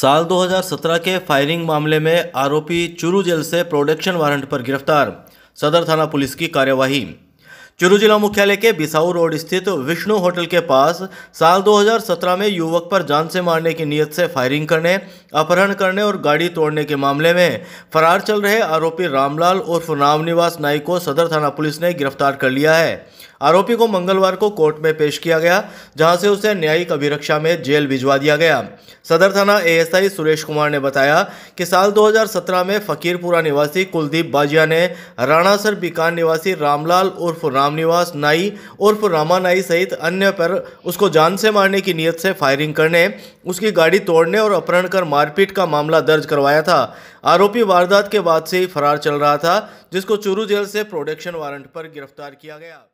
साल 2017 के फायरिंग मामले में आरोपी चुरू जेल से प्रोडक्शन वारंट पर गिरफ्तार सदर थाना पुलिस की कार्यवाही चुरू जिला मुख्यालय के बिसाऊ रोड स्थित विष्णु होटल के पास साल 2017 में युवक पर जान से मारने की नीयत से फायरिंग करने अपहरण करने और गाड़ी तोड़ने के मामले में फरार चल रहे आरोपी रामलाल उर्फ रामनिवास नाई को सदर थाना पुलिस ने गिरफ्तार कर लिया है आरोपी को मंगलवार को कोर्ट में पेश किया गया जहां से उसे न्यायिक अभिरक्षा में जेल भिजवा दिया गया सदर थाना एएसआई सुरेश कुमार ने बताया कि साल 2017 में फकीरपुरा निवासी कुलदीप बाजिया ने राणासर बीकान निवासी रामलाल उर्फ राम रामनिवास नाई उर्फ रामा नाई सहित अन्य पर उसको जान से मारने की नीयत से फायरिंग करने उसकी गाड़ी तोड़ने और अपहरण कर मारपीट का मामला दर्ज करवाया था आरोपी वारदात के बाद से ही फरार चल रहा था जिसको चूरू जेल से प्रोडक्शन वारंट पर गिरफ्तार किया गया